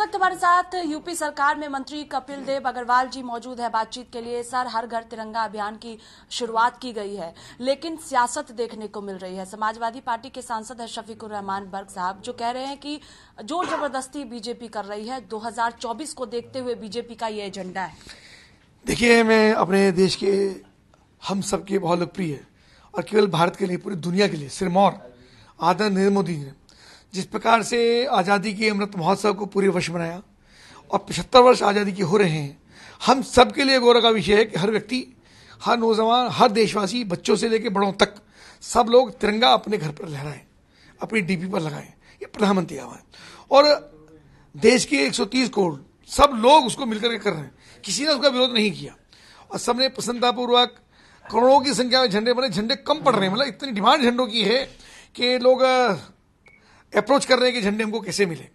वक्त हमारे साथ यूपी सरकार में मंत्री कपिल देव अग्रवाल जी मौजूद है बातचीत के लिए सर हर घर तिरंगा अभियान की शुरुआत की गई है लेकिन सियासत देखने को मिल रही है समाजवादी पार्टी के सांसद है शफीकुर रहमान बर्ग साहब जो कह रहे हैं कि जोर जबरदस्ती बीजेपी कर रही है 2024 को देखते हुए बीजेपी का ये एजेंडा है देखिए मैं अपने देश के हम सबके बहुत लोकप्रिय और केवल भारत के लिए पूरी दुनिया के लिए सिरमौर आदरणीय मोदी जी जिस प्रकार से आज़ादी के अमृत महोत्सव को पूरे वर्ष बनाया और पचहत्तर वर्ष आज़ादी के हो रहे हैं हम सबके लिए गौरव का विषय है कि हर व्यक्ति हर नौजवान हर देशवासी बच्चों से लेकर बड़ों तक सब लोग तिरंगा अपने घर पर लहराएं अपनी डीपी पर लगाएं ये प्रधानमंत्री आवाज और देश के 130 करोड़ सब लोग उसको मिलकर के कर रहे हैं किसी ने उसका विरोध नहीं किया और सबने प्रसन्नतापूर्वक करोड़ों की संख्या में झंडे बने झंडे कम पड़ रहे हैं मतलब इतनी डिमांड झंडों की है कि लोग अप्रोच कर रहे हैं कि झंडे हमको कैसे मिले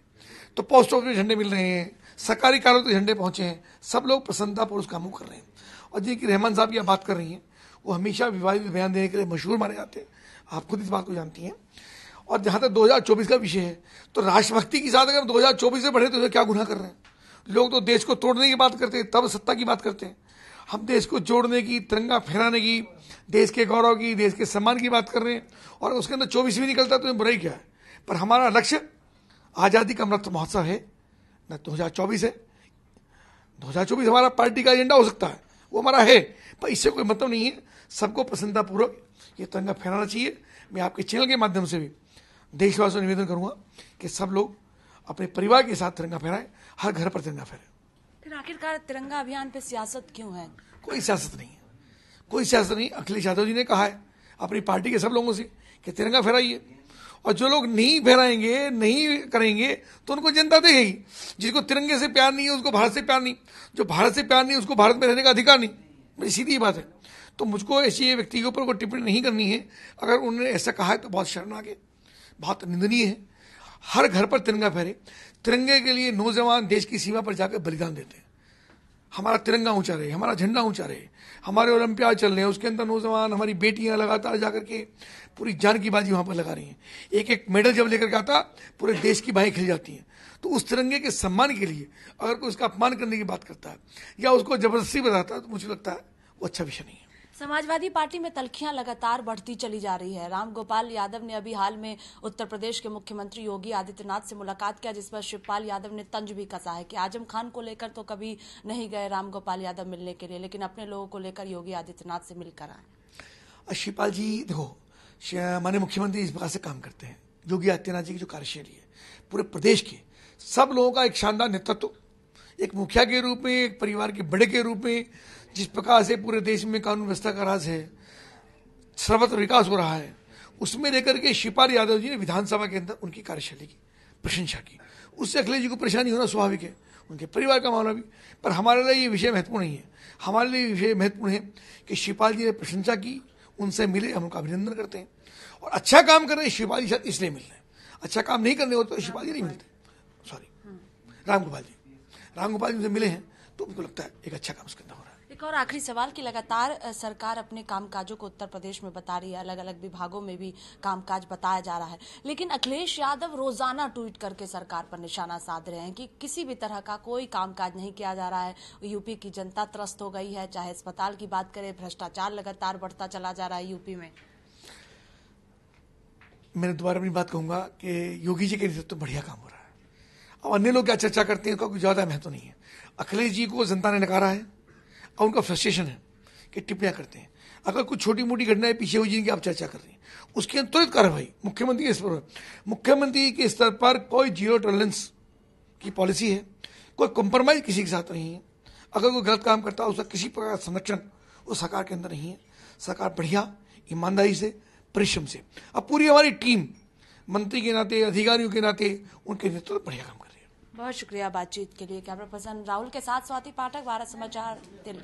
तो पोस्ट ऑफिस में झंडे मिल रहे हैं सरकारी कार्यों तो झंडे पहुंचे हैं सब लोग पर उस काम को कर रहे हैं और जिनकी रहमान साहब की आप बात कर रही हैं वो हमेशा विवादित बयान देने के लिए मशहूर माने जाते हैं आप खुद इस बात को जानती हैं और जहाँ तक 2024 का विषय है तो राष्ट्रभक्ति के साथ अगर हम 2024 से बढ़े तो क्या गुनाह कर रहे हैं लोग तो देश को तोड़ने की बात करते हैं तब सत्ता की बात करते हैं हम देश को जोड़ने की तिरंगा फहराने की देश के गौरव की देश के सम्मान की बात कर रहे हैं और उसके अंदर चौबीस भी निकलता है तो बुराई क्या है पर हमारा लक्ष्य आज़ादी का अमृत महोत्सव है न दो हज़ार चौबीस है दो हज़ार चौबीस हमारा पार्टी का एजेंडा हो सकता है वो हमारा है पर इससे कोई मतलब नहीं है सबको प्रसन्नता पूर्वक ये तिरंगा फहराना चाहिए मैं आपके चैनल के माध्यम से भी देशवासियों से निवेदन करूंगा कि सब लोग अपने परिवार के साथ तिरंगा फहराए हर घर पर तिरंगा फहराए फिर आखिरकार तिरंगा अभियान पे सियासत क्यों है कोई सियासत नहीं है कोई सियासत नहीं अखिलेश यादव जी ने कहा है अपनी पार्टी के सब लोगों से कि तिरंगा फहराइए और जो लोग नहीं फहराएंगे नहीं करेंगे तो उनको जनता देगी जिसको तिरंगे से प्यार नहीं है उसको भारत से प्यार नहीं जो भारत से प्यार नहीं उसको भारत में रहने का अधिकार नहीं मेरी सीधी बात है तो मुझको ऐसी व्यक्ति के ऊपर कोई टिप्पणी नहीं करनी है अगर उन्होंने ऐसा कहा है तो बहुत शर्म आगे बहुत निंदनीय है हर घर पर तिरंगा फहरे तिरंगे के लिए नौजवान देश की सीमा पर जाकर बलिदान देते हैं हमारा तिरंगा ऊंचा रहे हमारा झंडा ऊंचा रहे हमारे ओलंपियाड चल रहे हैं उसके अंदर नौजवान हमारी बेटियां लगातार जाकर के पूरी जान की बाजी वहां पर लगा रही हैं एक एक मेडल जब लेकर के आता पूरे देश की बाहें खिल जाती हैं तो उस तिरंगे के सम्मान के लिए अगर कोई उसका अपमान करने की बात करता है या उसको जबरदस्ती बताता है तो मुझे लगता है वो अच्छा विषय नहीं है समाजवादी पार्टी में तलखियां लगातार बढ़ती चली जा रही है रामगोपाल यादव ने अभी हाल में उत्तर प्रदेश के मुख्यमंत्री योगी आदित्यनाथ से मुलाकात किया जिस पर शिवपाल यादव ने तंज भी कसा है कि आजम खान को लेकर तो कभी नहीं गए रामगोपाल यादव मिलने के लिए लेकिन अपने लोगों को लेकर योगी आदित्यनाथ से मिलकर आए शिवपाल जी देखो माने मुख्यमंत्री इस प्रकार से काम करते हैं योगी आदित्यनाथ जी की जो कार्यशैली है पूरे प्रदेश के सब लोगों का एक शानदार नेतृत्व एक मुखिया के रूप में एक परिवार के बड़े के रूप में जिस प्रकार से पूरे देश में कानून व्यवस्था का राज है सर्वत्र विकास हो रहा है उसमें लेकर के शिपाल यादव जी ने विधानसभा के अंदर उनकी कार्यशैली की प्रशंसा की उससे अखिलेश जी को परेशानी होना स्वाभाविक है उनके परिवार का मामला भी पर हमारे लिए ये विषय महत्वपूर्ण नहीं है हमारे लिए विषय महत्वपूर्ण है कि शिवपाल जी ने प्रशंसा की उनसे मिले हम उनका अभिनंदन करते हैं और अच्छा काम कर रहे शिवपाल जी शायद इसलिए मिल रहे हैं अच्छा काम नहीं करने होते तो शिवपाल जी नहीं मिलते सॉरी राम जी राम गोपाल जी से मिले हैं तो उनको लगता है एक अच्छा काम उसके अंदर हो रहा है एक और आखिरी सवाल की लगातार सरकार अपने कामकाजों को उत्तर प्रदेश में बता रही है अलग अलग विभागों में भी कामकाज बताया जा रहा है लेकिन अखिलेश यादव रोजाना ट्वीट करके सरकार पर निशाना साध रहे हैं कि किसी भी तरह का कोई कामकाज नहीं किया जा रहा है यूपी की जनता त्रस्त हो गई है चाहे अस्पताल की बात करें भ्रष्टाचार लगातार बढ़ता चला जा रहा है यूपी में मैं दोबारा अपनी बात कहूंगा कि योगी जी के नेतृत्व तो बढ़िया काम हो रहा है अब अन्य लोग क्या चर्चा करते हैं क्योंकि ज़्यादा महत्व तो नहीं है अखिलेश जी को जनता ने नकारा है और उनका फ्रस्ट्रेशन है कि टिप्पणियां करते हैं अगर कुछ छोटी मोटी घटनाएं पीछे हुई जिनकी आप चर्चा कर रहे हैं उसके तुरंत कार्रवाई मुख्यमंत्री के स्तर पर मुख्यमंत्री के स्तर पर कोई जीरो टॉलरेंस की पॉलिसी है कोई कॉम्प्रोमाइज किसी के साथ नहीं है अगर कोई गलत काम करता है उसका किसी प्रकार का संरक्षण वो सरकार के अंदर नहीं है सरकार बढ़िया ईमानदारी से परिश्रम से अब पूरी हमारी टीम मंत्री के नाते अधिकारियों के नाते उनके नेतृत्व बढ़िया काम कर बहुत शुक्रिया बातचीत के लिए कैमरा पर्सन राहुल के साथ स्वाति पाठक भारत समाचार दिल्ली